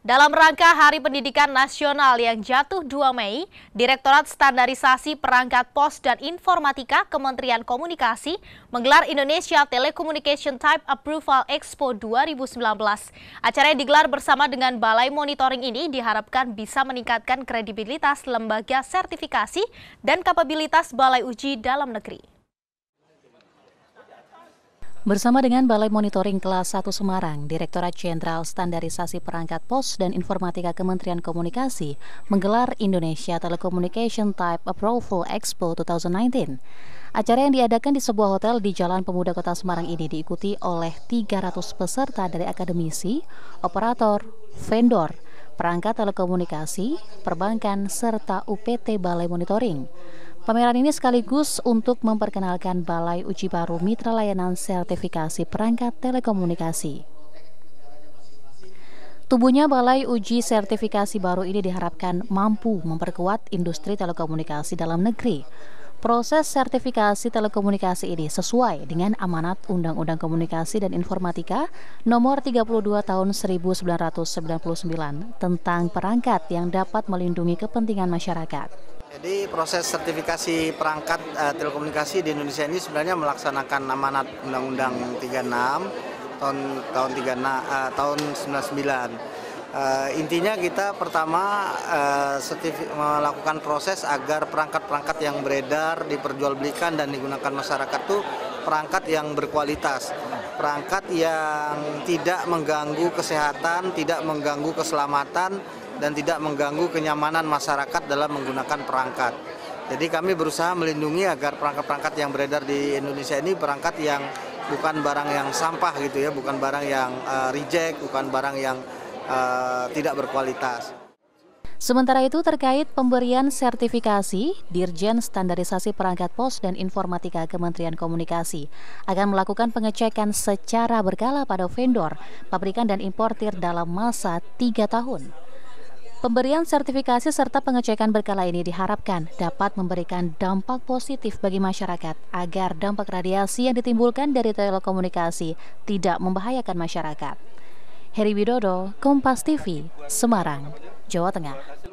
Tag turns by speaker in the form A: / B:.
A: Dalam rangka Hari Pendidikan Nasional yang jatuh 2 Mei, Direktorat Standarisasi Perangkat Pos dan Informatika Kementerian Komunikasi menggelar Indonesia Telecommunication Type Approval Expo 2019. Acara yang digelar bersama dengan Balai Monitoring ini diharapkan bisa meningkatkan kredibilitas lembaga sertifikasi dan kapabilitas balai uji dalam negeri.
B: Bersama dengan Balai Monitoring Kelas 1 Semarang, Direktorat Jenderal Standarisasi Perangkat Pos dan Informatika Kementerian Komunikasi menggelar Indonesia Telecommunication Type Approval Expo 2019. Acara yang diadakan di sebuah hotel di Jalan Pemuda Kota Semarang ini diikuti oleh 300 peserta dari akademisi, operator, vendor, perangkat telekomunikasi, perbankan, serta UPT Balai Monitoring. Pameran ini sekaligus untuk memperkenalkan Balai Uji Baru Mitra Layanan Sertifikasi Perangkat Telekomunikasi. Tubuhnya Balai Uji Sertifikasi baru ini diharapkan mampu memperkuat industri telekomunikasi dalam negeri. Proses sertifikasi telekomunikasi ini sesuai dengan amanat Undang-Undang Komunikasi dan Informatika Nomor 32 Tahun 1999 tentang perangkat yang dapat melindungi kepentingan masyarakat.
C: Jadi proses sertifikasi perangkat uh, telekomunikasi di Indonesia ini sebenarnya melaksanakan amanat Undang-Undang 36 tahun tahun 36 uh, eh, tahun 99. Uh, eh, intinya kita pertama uh, melakukan proses agar perangkat-perangkat yang beredar diperjualbelikan dan digunakan masyarakat itu perangkat yang berkualitas, perangkat yang tidak mengganggu kesehatan, tidak mengganggu keselamatan, dan tidak mengganggu kenyamanan masyarakat dalam menggunakan perangkat. Jadi kami berusaha melindungi agar perangkat-perangkat yang beredar di Indonesia ini perangkat yang bukan barang yang sampah gitu ya, bukan barang yang eh, reject, bukan barang yang uh, tidak berkualitas.
B: Sementara itu terkait pemberian sertifikasi, Dirjen Standarisasi Perangkat Pos dan Informatika Kementerian Komunikasi akan melakukan pengecekan secara berkala pada vendor, pabrikan dan importir dalam masa 3 tahun. Pemberian sertifikasi serta pengecekan berkala ini diharapkan dapat memberikan dampak positif bagi masyarakat agar dampak radiasi yang ditimbulkan dari telekomunikasi tidak membahayakan masyarakat. Heri Widodo, Kompas TV, Semarang, Jawa Tengah.